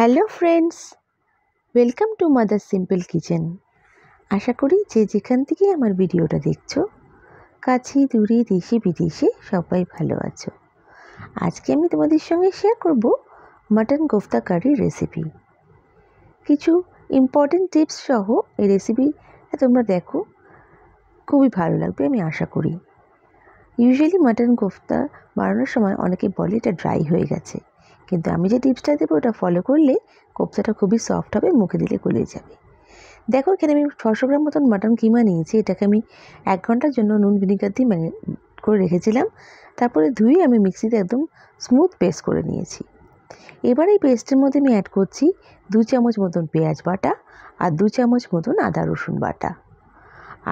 Hello friends welcome to mother simple kitchen আশা করি যে যেখান থেকে আমার ভিডিওটা দেখছো কাছে দূরে দেশে বিদেশে সবাই ভালো আছো আজকে আমি তোমাদের সঙ্গে শেয়ার করব মাটন কোফতা কারির রেসিপি কিছু ইম্পর্টেন্ট টিপস সহ এই রেসিপি তোমরা দেখো খুবই ভালো লাগবে আমি আশা করি ইউজুয়ালি মাটন কোফতা বানানোর সময় অনেকে বলে এটা ড্রাই হয়ে গেছে কিন্তু আমি যে টিপসটা দেবো ওটা ফলো করলে কোপ্তাটা খুবই সফট হবে মুখে দিলে গলে যাবে দেখো এখানে আমি ছশো গ্রাম মতন মাটন কিমা নিয়েছি এটাকে আমি এক ঘন্টার জন্য নুন ভিনিগার দিয়ে করে রেখেছিলাম তারপরে ধুয়ে আমি মিক্সিতে একদম স্মুথ পেস্ট করে নিয়েছি এবার এই পেস্টের মধ্যে আমি অ্যাড করছি দু চামচ মতন পেঁয়াজ বাটা আর দু চামচ মতন আদা রসুন বাটা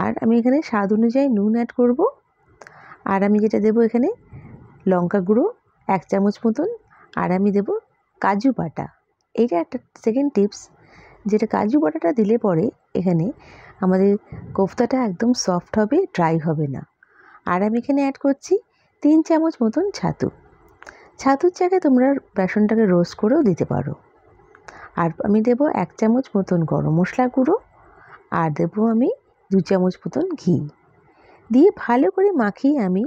আর আমি এখানে স্বাদ অনুযায়ী নুন অ্যাড করব আর আমি যেটা দেব এখানে লঙ্কা গুঁড়ো এক চামচ মতন আর আমি দেবো কাজু বাটা এইটা একটা সেকেন্ড টিপস যেটা কাজু বাটাটা দিলে পরে এখানে আমাদের কোফতাটা একদম সফট হবে ড্রাই হবে না আর আমি এখানে অ্যাড করছি তিন চামচ মতন ছাতু ছাতুর জায়গায় তোমরা বেসনটাকে রোস্ট করেও দিতে পারো আর আমি দেব এক চামচ মতন গরম মশলা গুঁড়ো আর দেব আমি দু চামচ মতন ঘি দিয়ে ভালো করে মাখিয়ে আমি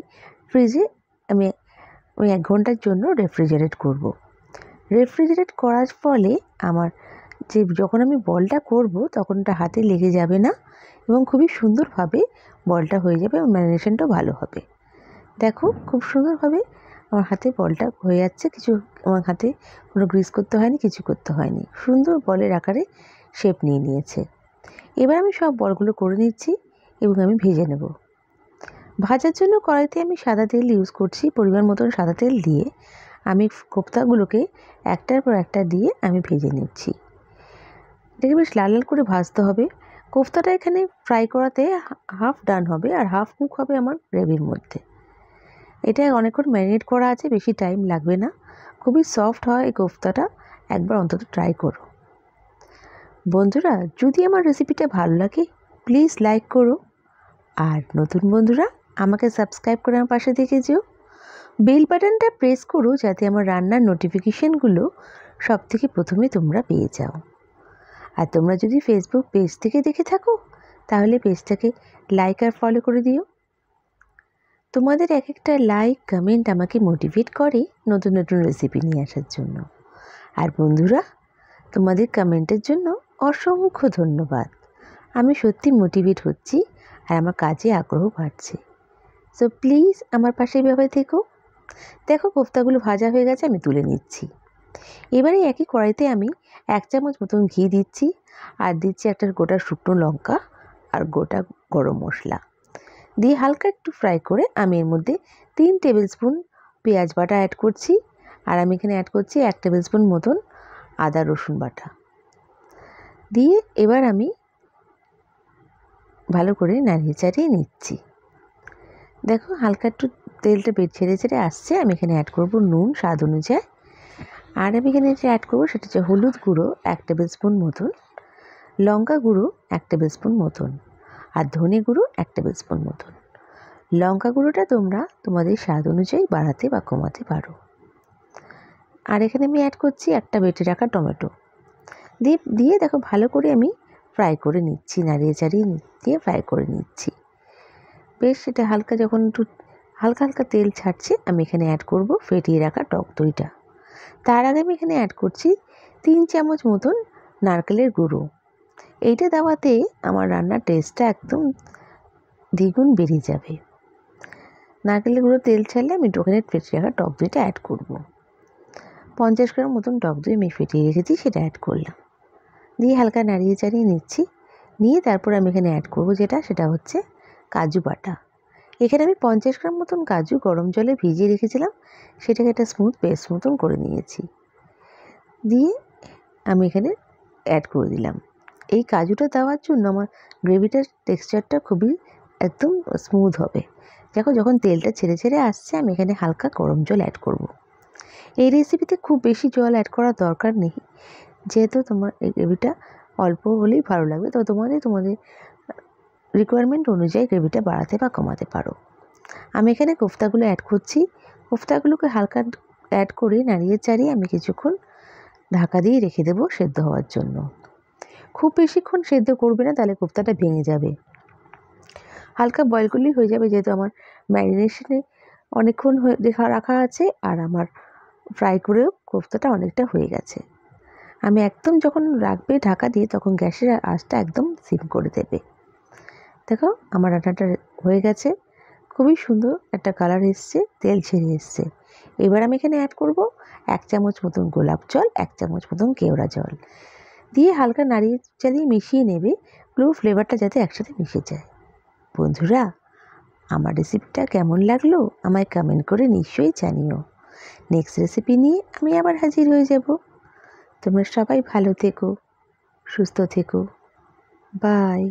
ফ্রিজে আমি ওই এক ঘন্টার জন্য রেফ্রিজারেট করব। রেফ্রিজারেট করার ফলে আমার যে যখন আমি বলটা করব তখন ওটা হাতে লেগে যাবে না এবং খুবই সুন্দরভাবে বলটা হয়ে যাবে এবং ম্যারিনেশনটাও ভালো হবে দেখো খুব সুন্দরভাবে আমার হাতে বলটা হয়ে যাচ্ছে কিছু আমার হাতে কোনো গ্রিস করতে হয়নি কিছু করতে হয়নি সুন্দর বলের আকারে শেপ নিয়ে নিয়েছে এবার আমি সব বলগুলো করে নিচ্ছি এবং আমি ভেজে নেবো ভাজার জন্য কড়াইতে আমি সাদা তেল ইউজ করছি পরিমাণ মতন সাদা তেল দিয়ে আমি কোপ্তাগুলোকে একটার পর একটা দিয়ে আমি ভেজে নিচ্ছি এটাকে বেশ লাল লাল করে ভাজতে হবে কোফতাটা এখানে ফ্রাই করাতে হাফ ডান হবে আর হাফ কুক হবে আমার গ্রেভির মধ্যে এটা অনেকক্ষণ ম্যারিনেট করা আছে বেশি টাইম লাগবে না খুবই সফট হয় এই কোফতাটা একবার অন্তত ট্রাই করো বন্ধুরা যদি আমার রেসিপিটা ভালো লাগে প্লিজ লাইক করো আর নতুন বন্ধুরা আমাকে সাবস্ক্রাইব করে আমার পাশে দেখে যেও বেল বাটনটা প্রেস করো যাতে আমার রান্নার নোটিফিকেশানগুলো সব থেকে প্রথমে তোমরা পেয়ে যাও আর তোমরা যদি ফেসবুক পেজ থেকে দেখে থাকো তাহলে পেজটাকে লাইক আর ফলো করে দিও তোমাদের এক একটা লাইক কমেন্ট আমাকে মোটিভেট করে নতুন নতুন রেসিপি নিয়ে আসার জন্য আর বন্ধুরা তোমাদের কমেন্টের জন্য অসংখ্য ধন্যবাদ আমি সত্যি মোটিভেট হচ্ছি আর আমার কাজে আগ্রহ বাড়ছে সো প্লিজ আমার পাশে এভাবে থেকো দেখো কোফতাগুলো ভাজা হয়ে গেছে আমি তুলে নিচ্ছি এবারে একই কড়াইতে আমি এক চামচ মতন ঘি দিচ্ছি আর দিচ্ছি একটা গোটা শুকনো লঙ্কা আর গোটা গরম মশলা দিয়ে হালকা একটু ফ্রাই করে আমি এর মধ্যে তিন টেবিল স্পুন পেঁয়াজ বাটা অ্যাড করছি আর আমি এখানে অ্যাড করছি এক টেবিল স্পুন মতন আদা রসুন বাটা দিয়ে এবার আমি ভালো করে নাড়িয়ে চাড়িয়ে নিচ্ছি দেখো হালকা একটু তেলটা বেড় ছেড়ে ছেড়ে আসছে আমি এখানে অ্যাড করব নুন স্বাদ অনুযায়ী আর আমি এখানে যে অ্যাড করবো সেটা হচ্ছে হলুদ গুঁড়ো এক টেবিল স্পুন মতন লঙ্কা গুঁড়ো এক টেবিল স্পুন মতন আর ধনে গুঁড়ো এক টেবিল স্পুন মতন লঙ্কা গুঁড়োটা তোমরা তোমাদের স্বাদ অনুযায়ী বাড়াতে বা কমাতে পারো আর এখানে আমি অ্যাড করছি একটা বেটে রাখা টমেটো দিয়ে দিয়ে দেখো ভালো করে আমি ফ্রাই করে নিচ্ছি নাড়িয়ে চাড়িয়ে দিয়ে ফ্রাই করে নিচ্ছি বেশ সেটা হালকা যখন একটু হালকা হালকা তেল ছাড়ছে আমি এখানে অ্যাড করব ফেটিয়ে রাখা টক দইটা তার আগে আমি এখানে অ্যাড করছি তিন চামচ মতন নারকেলের গুঁড়ো এইটা দেওয়াতে আমার রান্নার টেস্টটা একদম দ্বিগুণ বেড়ে যাবে নারকেলের গুঁড়ো তেল ছাড়লে আমি ওখানে ফেটিয়ে রাখা টক দইটা অ্যাড করব। পঞ্চাশ গ্রাম মতন টক দই আমি ফেটিয়ে রেখেছি সেটা অ্যাড করলাম দিয়ে হালকা নাড়িয়ে চাড়িয়ে নিচ্ছি নিয়ে তারপর আমি এখানে অ্যাড করব যেটা সেটা হচ্ছে কাজু বাটা এখানে আমি পঞ্চাশ গ্রাম মতন কাজু গরম জলে ভিজিয়ে রেখেছিলাম সেটাকে একটা স্মুথ পেস্ট মতন করে নিয়েছি দিয়ে আমি এখানে অ্যাড করে দিলাম এই কাজুটা দেওয়ার জন্য আমার গ্রেভিটার টেক্সচারটা খুবই একদম স্মুথ হবে দেখো যখন তেলটা ছেড়ে ছেড়ে আসছে আমি এখানে হালকা গরম জল অ্যাড করব। এই রেসিপিতে খুব বেশি জল অ্যাড করার দরকার নেই যেহেতু তোমার এই গ্রেভিটা অল্প হলেই ভালো লাগবে তো তোমাদের তোমাদের রিকোয়ারমেন্ট অনুযায়ী গ্রেভিটা বাড়াতে বা কমাতে পারো আমি এখানে কোফতাগুলো অ্যাড করছি কোফতাগুলোকে হালকা অ্যাড করে নাড়িয়ে চাড়িয়ে আমি কিছুক্ষণ ঢাকা দিয়ে রেখে দেবো সেদ্ধ হওয়ার জন্য খুব বেশিক্ষণ সেদ্ধ করবে না তাহলে কোফতাটা ভেঙে যাবে হালকা বয়েল করলেই হয়ে যাবে যেহেতু আমার ম্যারিনেশনে অনেকক্ষণ দেখা রাখা আছে আর আমার ফ্রাই করেও কোফতাটা অনেকটা হয়ে গেছে আমি একদম যখন রাখবে ঢাকা দিয়ে তখন গ্যাসের আঁচটা একদম সিম করে দেবে দেখো আমার রান্নাটা হয়ে গেছে খুবই সুন্দর একটা কালার এসছে তেল ছেড়ে এসছে এবার আমি এখানে অ্যাড করব এক চামচ মতন গোলাপ জল এক চামচ মতন কেওড়া জল দিয়ে হালকা নাড়িয়ে চালিয়ে মিশিয়ে নেবে গ্লু ফ্লেভারটা যাতে একসাথে মিশে যায় বন্ধুরা আমার রেসিপিটা কেমন লাগলো আমায় কমেন্ট করে নিশ্চয়ই জানিও নেক্সট রেসিপি নিয়ে আমি আবার হাজির হয়ে যাব তোমরা সবাই ভালো থেকো সুস্থ থেকো বাই